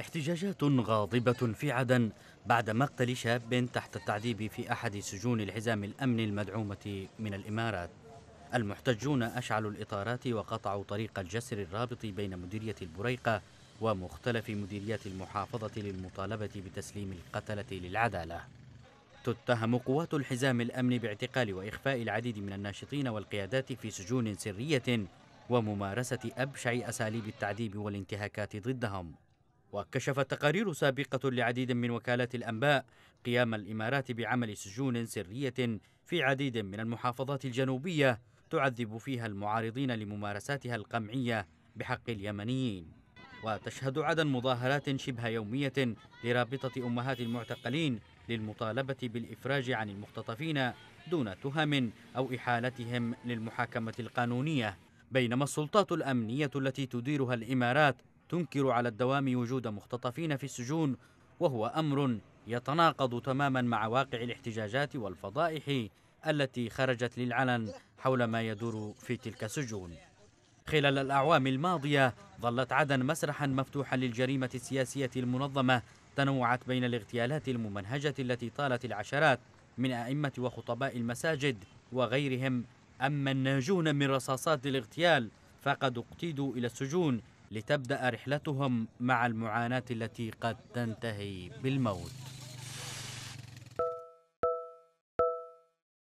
احتجاجات غاضبة في عدن بعد مقتل شاب تحت التعذيب في أحد سجون الحزام الأمن المدعومة من الإمارات المحتجون أشعلوا الإطارات وقطعوا طريق الجسر الرابط بين مديرية البريقة ومختلف مديريات المحافظة للمطالبة بتسليم القتلة للعدالة تتهم قوات الحزام الأمن باعتقال وإخفاء العديد من الناشطين والقيادات في سجون سرية وممارسة أبشع أساليب التعذيب والانتهاكات ضدهم وكشفت تقارير سابقة لعديد من وكالات الأنباء قيام الإمارات بعمل سجون سرية في عديد من المحافظات الجنوبية تعذب فيها المعارضين لممارساتها القمعية بحق اليمنيين وتشهد عدن مظاهرات شبه يومية لرابطة أمهات المعتقلين للمطالبة بالإفراج عن المختطفين دون تهم أو إحالتهم للمحاكمة القانونية بينما السلطات الأمنية التي تديرها الإمارات تنكر على الدوام وجود مختطفين في السجون وهو امر يتناقض تماما مع واقع الاحتجاجات والفضائح التي خرجت للعلن حول ما يدور في تلك السجون خلال الأعوام الماضية ظلت عدن مسرحا مفتوحا للجريمة السياسية المنظمة تنوعت بين الاغتيالات الممنهجة التي طالت العشرات من أئمة وخطباء المساجد وغيرهم أما الناجون من رصاصات الاغتيال فقد اقتيدوا إلى السجون لتبدأ رحلتهم مع المعاناة التي قد تنتهي بالموت